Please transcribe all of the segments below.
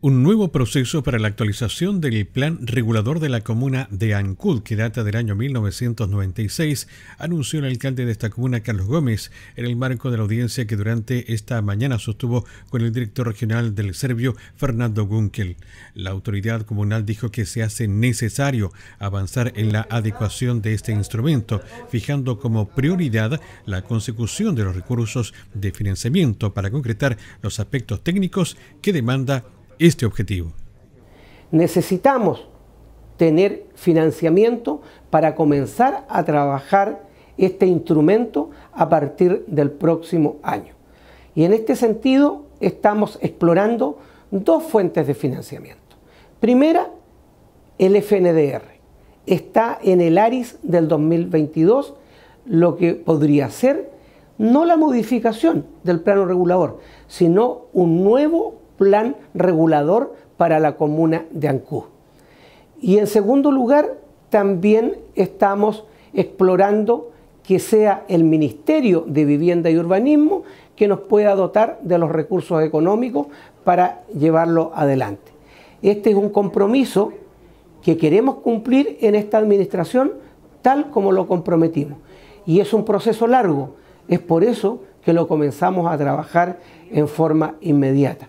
un nuevo proceso para la actualización del plan regulador de la comuna de Ancud, que data del año 1996, anunció el alcalde de esta comuna, Carlos Gómez, en el marco de la audiencia que durante esta mañana sostuvo con el director regional del Serbio, Fernando Gunkel. La autoridad comunal dijo que se hace necesario avanzar en la adecuación de este instrumento, fijando como prioridad la consecución de los recursos de financiamiento para concretar los aspectos técnicos que demanda este objetivo? Necesitamos tener financiamiento para comenzar a trabajar este instrumento a partir del próximo año. Y en este sentido estamos explorando dos fuentes de financiamiento. Primera, el FNDR. Está en el ARIS del 2022, lo que podría ser no la modificación del plano regulador, sino un nuevo plan regulador para la comuna de Ancú. Y en segundo lugar, también estamos explorando que sea el Ministerio de Vivienda y Urbanismo que nos pueda dotar de los recursos económicos para llevarlo adelante. Este es un compromiso que queremos cumplir en esta administración tal como lo comprometimos. Y es un proceso largo, es por eso que lo comenzamos a trabajar en forma inmediata.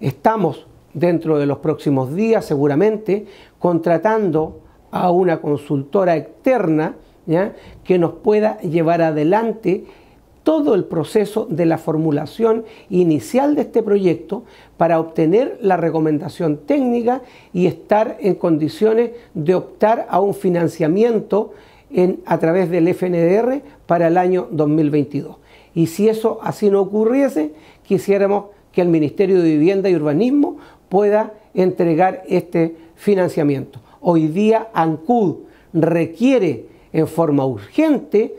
Estamos dentro de los próximos días seguramente contratando a una consultora externa que nos pueda llevar adelante todo el proceso de la formulación inicial de este proyecto para obtener la recomendación técnica y estar en condiciones de optar a un financiamiento a través del FNDR para el año 2022. Y si eso así no ocurriese, quisiéramos que el Ministerio de Vivienda y Urbanismo pueda entregar este financiamiento. Hoy día ANCUD requiere en forma urgente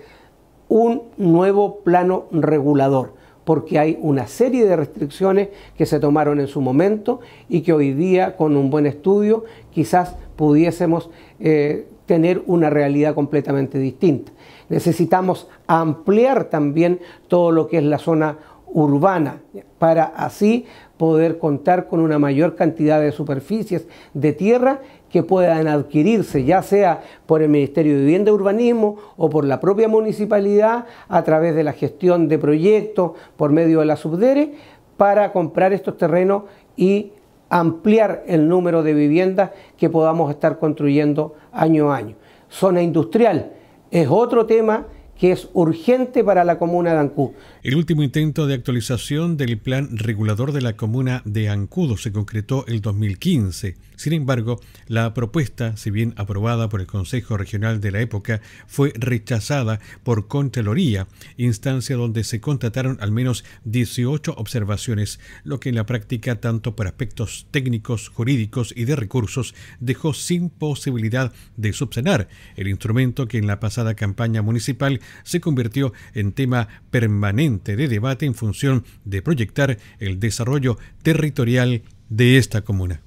un nuevo plano regulador, porque hay una serie de restricciones que se tomaron en su momento y que hoy día con un buen estudio quizás pudiésemos eh, tener una realidad completamente distinta. Necesitamos ampliar también todo lo que es la zona urbana para así poder contar con una mayor cantidad de superficies de tierra que puedan adquirirse, ya sea por el Ministerio de Vivienda y Urbanismo o por la propia municipalidad a través de la gestión de proyectos por medio de la subdere para comprar estos terrenos y ampliar el número de viviendas que podamos estar construyendo año a año. Zona industrial es otro tema que es urgente para la comuna de Ancud. El último intento de actualización del plan regulador de la comuna de Ancudo se concretó el 2015. Sin embargo, la propuesta, si bien aprobada por el Consejo Regional de la época, fue rechazada por Contraloría, instancia donde se contrataron al menos 18 observaciones, lo que en la práctica, tanto por aspectos técnicos, jurídicos y de recursos, dejó sin posibilidad de subsanar el instrumento que en la pasada campaña municipal se convirtió en tema permanente de debate en función de proyectar el desarrollo territorial de esta comuna.